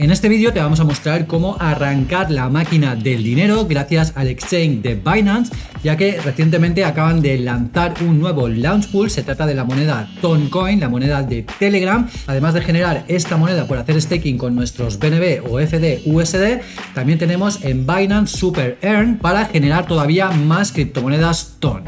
En este vídeo te vamos a mostrar cómo arrancar la máquina del dinero gracias al exchange de Binance, ya que recientemente acaban de lanzar un nuevo launch pool, se trata de la moneda Toncoin, la moneda de Telegram, además de generar esta moneda por hacer staking con nuestros BNB o FD USD, también tenemos en Binance Super Earn para generar todavía más criptomonedas Ton.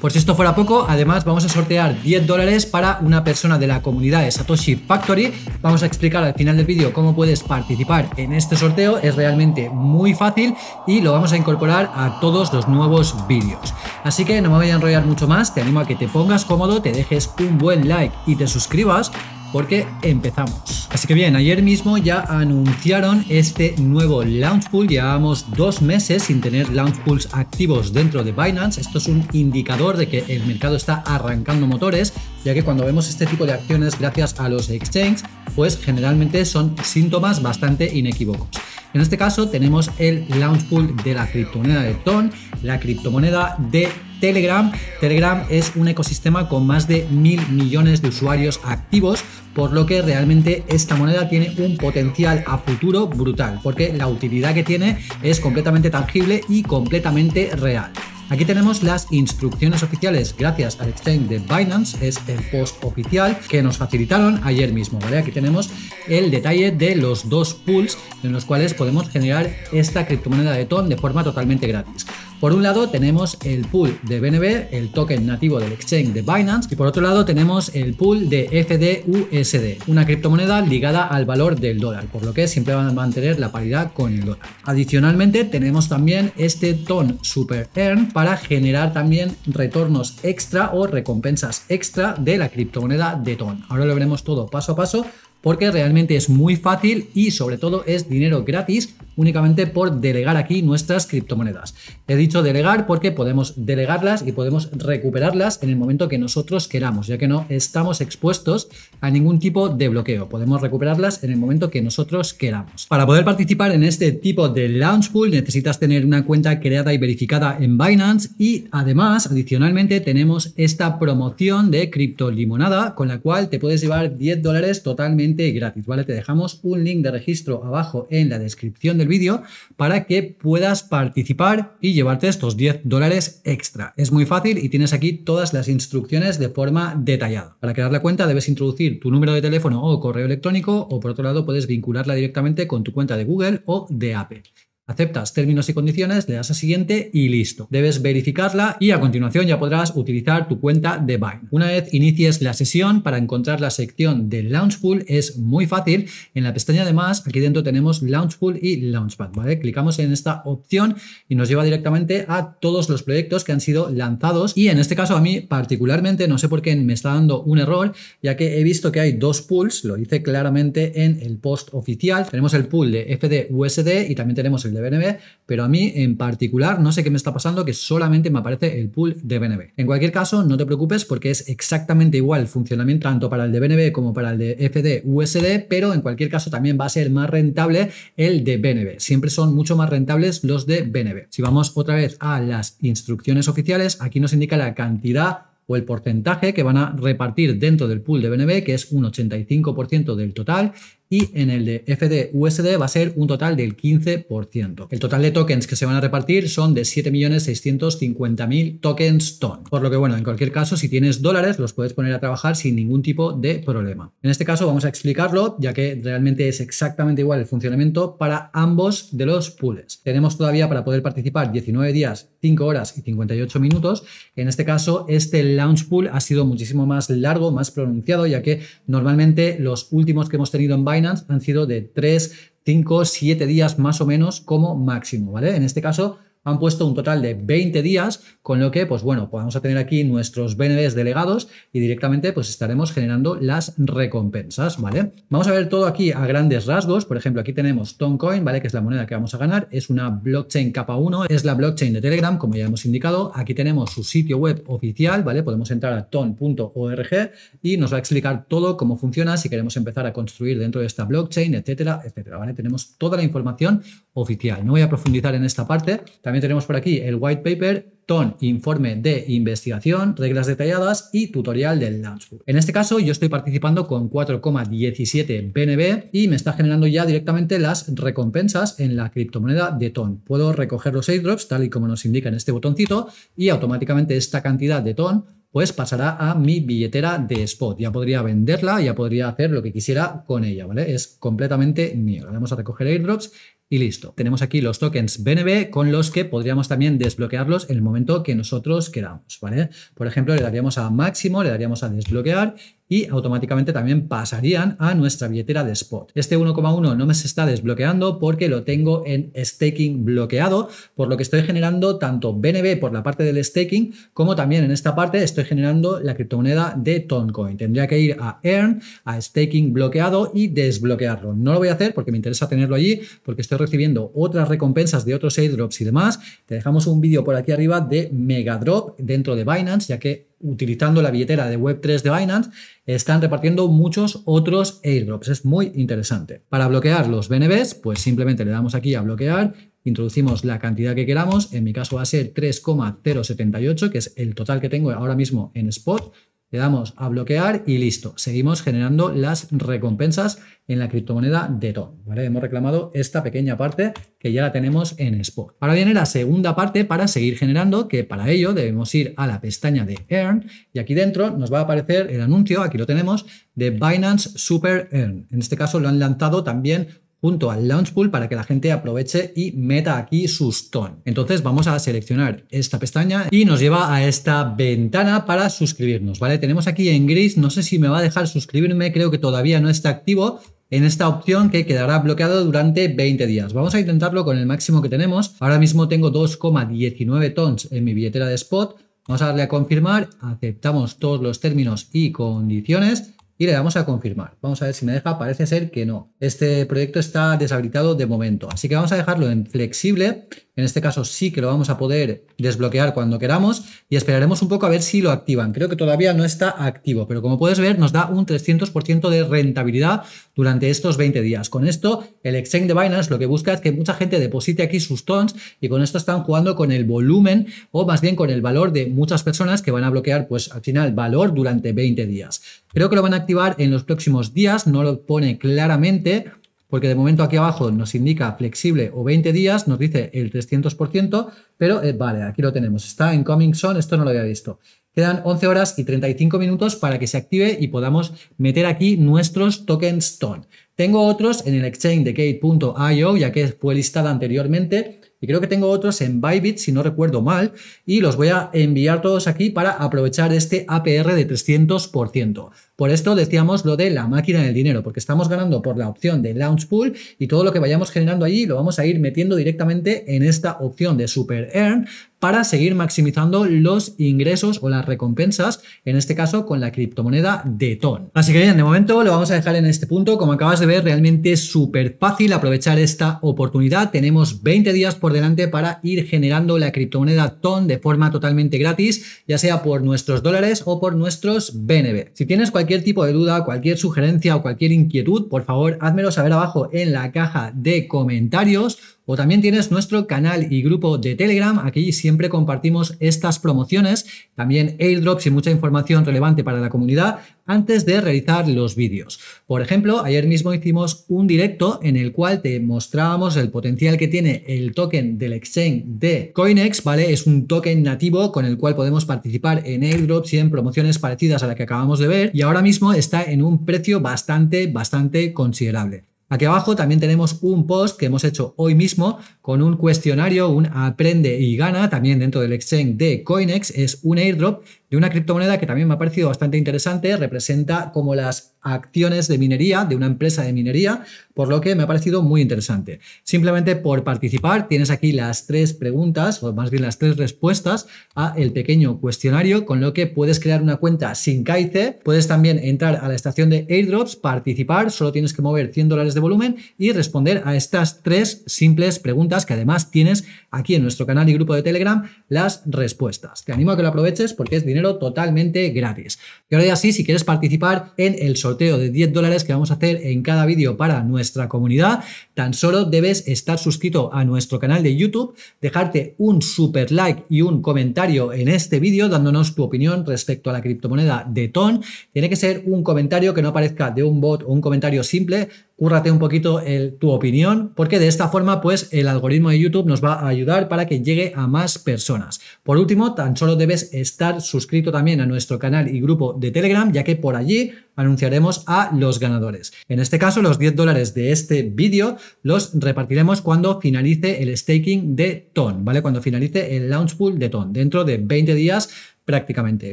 Por si esto fuera poco, además vamos a sortear 10 dólares para una persona de la comunidad de Satoshi Factory. Vamos a explicar al final del vídeo cómo puedes participar en este sorteo. Es realmente muy fácil y lo vamos a incorporar a todos los nuevos vídeos. Así que no me voy a enrollar mucho más. Te animo a que te pongas cómodo, te dejes un buen like y te suscribas porque empezamos. Así que bien, ayer mismo ya anunciaron este nuevo launch pool. Llevamos dos meses sin tener launch pools activos dentro de Binance. Esto es un indicador de que el mercado está arrancando motores, ya que cuando vemos este tipo de acciones gracias a los exchanges, pues generalmente son síntomas bastante inequívocos. En este caso tenemos el launch pool de la criptomoneda de Ton, la criptomoneda de Telegram. Telegram es un ecosistema con más de mil millones de usuarios activos, por lo que realmente esta moneda tiene un potencial a futuro brutal, porque la utilidad que tiene es completamente tangible y completamente real. Aquí tenemos las instrucciones oficiales, gracias al exchange de Binance, es el post oficial que nos facilitaron ayer mismo, ¿vale? Aquí tenemos el detalle de los dos pools en los cuales podemos generar esta criptomoneda de TON de forma totalmente gratis. Por un lado tenemos el pool de BNB, el token nativo del exchange de Binance, y por otro lado tenemos el pool de FDUSD, una criptomoneda ligada al valor del dólar, por lo que siempre van a mantener la paridad con el dólar. Adicionalmente tenemos también este TON Super Earn para generar también retornos extra o recompensas extra de la criptomoneda de TON. Ahora lo veremos todo paso a paso porque realmente es muy fácil y sobre todo es dinero gratis únicamente por delegar aquí nuestras criptomonedas. He dicho delegar porque podemos delegarlas y podemos recuperarlas en el momento que nosotros queramos, ya que no estamos expuestos a ningún tipo de bloqueo. Podemos recuperarlas en el momento que nosotros queramos. Para poder participar en este tipo de launch pool necesitas tener una cuenta creada y verificada en Binance y además, adicionalmente, tenemos esta promoción de criptolimonada limonada con la cual te puedes llevar 10 dólares totalmente gratis, ¿vale? Te dejamos un link de registro abajo en la descripción del vídeo para que puedas participar y llevarte estos 10 dólares extra. Es muy fácil y tienes aquí todas las instrucciones de forma detallada. Para crear la cuenta debes introducir tu número de teléfono o correo electrónico o por otro lado puedes vincularla directamente con tu cuenta de Google o de Apple. Aceptas términos y condiciones, le das a siguiente y listo. Debes verificarla y a continuación ya podrás utilizar tu cuenta de Binance. Una vez inicies la sesión, para encontrar la sección de Launchpool es muy fácil. En la pestaña de más, aquí dentro tenemos Launchpool y Launchpad, ¿vale? Clicamos en esta opción y nos lleva directamente a todos los proyectos que han sido lanzados y en este caso a mí particularmente, no sé por qué me está dando un error, ya que he visto que hay dos pools, lo hice claramente en el post oficial. Tenemos el pool de fdusd y también tenemos el de BNB, pero a mí en particular no sé qué me está pasando que solamente me aparece el pool de BNB. En cualquier caso, no te preocupes porque es exactamente igual el funcionamiento tanto para el de BNB como para el de FD USD, pero en cualquier caso también va a ser más rentable el de BNB. Siempre son mucho más rentables los de BNB. Si vamos otra vez a las instrucciones oficiales, aquí nos indica la cantidad o el porcentaje que van a repartir dentro del pool de BNB, que es un 85% del total, y en el de FDUSD va a ser un total del 15%. El total de tokens que se van a repartir son de 7.650.000 tokens TON, por lo que bueno, en cualquier caso, si tienes dólares, los puedes poner a trabajar sin ningún tipo de problema. En este caso vamos a explicarlo, ya que realmente es exactamente igual el funcionamiento para ambos de los pools. Tenemos todavía para poder participar 19 días, 5 horas y 58 minutos. En este caso, este launch pool ha sido muchísimo más largo, más pronunciado, ya que normalmente los últimos que hemos tenido en buy han sido de 3, 5, 7 días más o menos como máximo, ¿vale? En este caso han puesto un total de 20 días, con lo que, pues bueno, pues vamos a tener aquí nuestros BNBs delegados y directamente pues estaremos generando las recompensas, ¿vale? Vamos a ver todo aquí a grandes rasgos, por ejemplo, aquí tenemos Toncoin, ¿vale? Que es la moneda que vamos a ganar, es una blockchain capa 1, es la blockchain de Telegram, como ya hemos indicado, aquí tenemos su sitio web oficial, ¿vale? Podemos entrar a ton.org y nos va a explicar todo cómo funciona, si queremos empezar a construir dentro de esta blockchain, etcétera, etcétera, ¿vale? Tenemos toda la información oficial. No voy a profundizar en esta parte, también tenemos por aquí el white paper, TON, informe de investigación, reglas detalladas y tutorial del Launchbook. En este caso yo estoy participando con 4,17 BNB y me está generando ya directamente las recompensas en la criptomoneda de TON. Puedo recoger los airdrops tal y como nos indica en este botoncito y automáticamente esta cantidad de TON pues pasará a mi billetera de spot. Ya podría venderla, ya podría hacer lo que quisiera con ella, ¿vale? Es completamente mío. vamos a recoger airdrops y listo. Tenemos aquí los tokens BNB con los que podríamos también desbloquearlos en el momento que nosotros queramos, ¿vale? Por ejemplo, le daríamos a máximo, le daríamos a desbloquear y automáticamente también pasarían a nuestra billetera de spot. Este 1,1 no me se está desbloqueando porque lo tengo en staking bloqueado, por lo que estoy generando tanto BNB por la parte del staking como también en esta parte estoy generando la criptomoneda de Toncoin. Tendría que ir a Earn, a staking bloqueado y desbloquearlo. No lo voy a hacer porque me interesa tenerlo allí porque estoy recibiendo otras recompensas de otros airdrops y demás. Te dejamos un vídeo por aquí arriba de Megadrop dentro de Binance ya que utilizando la billetera de Web3 de Binance, están repartiendo muchos otros airdrops. Es muy interesante. Para bloquear los BNBs, pues simplemente le damos aquí a bloquear, introducimos la cantidad que queramos, en mi caso va a ser 3,078, que es el total que tengo ahora mismo en spot, le damos a bloquear y listo. Seguimos generando las recompensas en la criptomoneda de Tom. Hemos reclamado esta pequeña parte que ya la tenemos en Spot. Ahora viene la segunda parte para seguir generando, que para ello debemos ir a la pestaña de Earn y aquí dentro nos va a aparecer el anuncio, aquí lo tenemos, de Binance Super Earn. En este caso lo han lanzado también junto al launch pool para que la gente aproveche y meta aquí sus ton. Entonces vamos a seleccionar esta pestaña y nos lleva a esta ventana para suscribirnos, ¿vale? Tenemos aquí en gris, no sé si me va a dejar suscribirme, creo que todavía no está activo, en esta opción que quedará bloqueado durante 20 días. Vamos a intentarlo con el máximo que tenemos. Ahora mismo tengo 2,19 tons en mi billetera de spot. Vamos a darle a confirmar, aceptamos todos los términos y condiciones y le damos a confirmar. Vamos a ver si me deja, parece ser que no. Este proyecto está deshabilitado de momento, así que vamos a dejarlo en flexible. En este caso sí que lo vamos a poder desbloquear cuando queramos y esperaremos un poco a ver si lo activan. Creo que todavía no está activo, pero como puedes ver nos da un 300% de rentabilidad durante estos 20 días. Con esto el exchange de Binance lo que busca es que mucha gente deposite aquí sus tons y con esto están jugando con el volumen o más bien con el valor de muchas personas que van a bloquear pues al final valor durante 20 días. Creo que lo van a activar en los próximos días, no lo pone claramente, porque de momento aquí abajo nos indica flexible o 20 días, nos dice el 300%, pero eh, vale, aquí lo tenemos, está en Coming Soon, esto no lo había visto. Quedan 11 horas y 35 minutos para que se active y podamos meter aquí nuestros tokens STONE. Tengo otros en el exchange de gate.io, ya que fue listada anteriormente, y creo que tengo otros en Bybit, si no recuerdo mal, y los voy a enviar todos aquí para aprovechar este APR de 300%. Por esto decíamos lo de la máquina del dinero, porque estamos ganando por la opción de Launch Pool y todo lo que vayamos generando allí lo vamos a ir metiendo directamente en esta opción de Super Earn para seguir maximizando los ingresos o las recompensas, en este caso con la criptomoneda de TON. Así que bien, de momento lo vamos a dejar en este punto. Como acabas de ver, realmente es súper fácil aprovechar esta oportunidad. Tenemos 20 días por delante para ir generando la criptomoneda TON de forma totalmente gratis, ya sea por nuestros dólares o por nuestros BNB. Si tienes cualquier tipo de duda, cualquier sugerencia o cualquier inquietud, por favor, házmelo saber abajo en la caja de comentarios o también tienes nuestro canal y grupo de Telegram, aquí siempre compartimos estas promociones, también airdrops y mucha información relevante para la comunidad antes de realizar los vídeos. Por ejemplo, ayer mismo hicimos un directo en el cual te mostrábamos el potencial que tiene el token del exchange de CoinEx, ¿vale? Es un token nativo con el cual podemos participar en airdrops y en promociones parecidas a la que acabamos de ver y ahora mismo está en un precio bastante, bastante considerable. Aquí abajo también tenemos un post que hemos hecho hoy mismo con un cuestionario, un aprende y gana también dentro del exchange de Coinex. Es un airdrop de una criptomoneda que también me ha parecido bastante interesante, representa como las acciones de minería de una empresa de minería, por lo que me ha parecido muy interesante. Simplemente por participar tienes aquí las tres preguntas, o más bien las tres respuestas a el pequeño cuestionario, con lo que puedes crear una cuenta sin CAICE, puedes también entrar a la estación de airdrops, participar, solo tienes que mover 100 dólares de volumen y responder a estas tres simples preguntas que además tienes aquí en nuestro canal y grupo de Telegram las respuestas. Te animo a que lo aproveches porque es totalmente gratis. Y ahora ya sí, si quieres participar en el sorteo de 10 dólares que vamos a hacer en cada vídeo para nuestra comunidad, tan solo debes estar suscrito a nuestro canal de YouTube, dejarte un super like y un comentario en este vídeo dándonos tu opinión respecto a la criptomoneda de TON. Tiene que ser un comentario que no aparezca de un bot o un comentario simple, cúrrate un poquito el, tu opinión, porque de esta forma, pues el algoritmo de YouTube nos va a ayudar para que llegue a más personas. Por último, tan solo debes estar suscrito también a nuestro canal y grupo de Telegram, ya que por allí anunciaremos a los ganadores. En este caso, los 10 dólares de este vídeo los repartiremos cuando finalice el staking de TON, ¿vale? Cuando finalice el launch pool de TON. Dentro de 20 días prácticamente.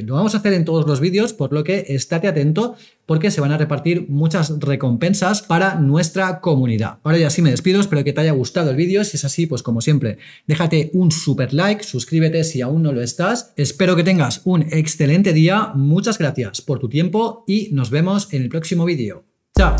Lo vamos a hacer en todos los vídeos, por lo que estate atento porque se van a repartir muchas recompensas para nuestra comunidad. Ahora ya sí me despido, espero que te haya gustado el vídeo, si es así, pues como siempre, déjate un super like, suscríbete si aún no lo estás, espero que tengas un excelente día, muchas gracias por tu tiempo y nos vemos en el próximo vídeo. ¡Chao!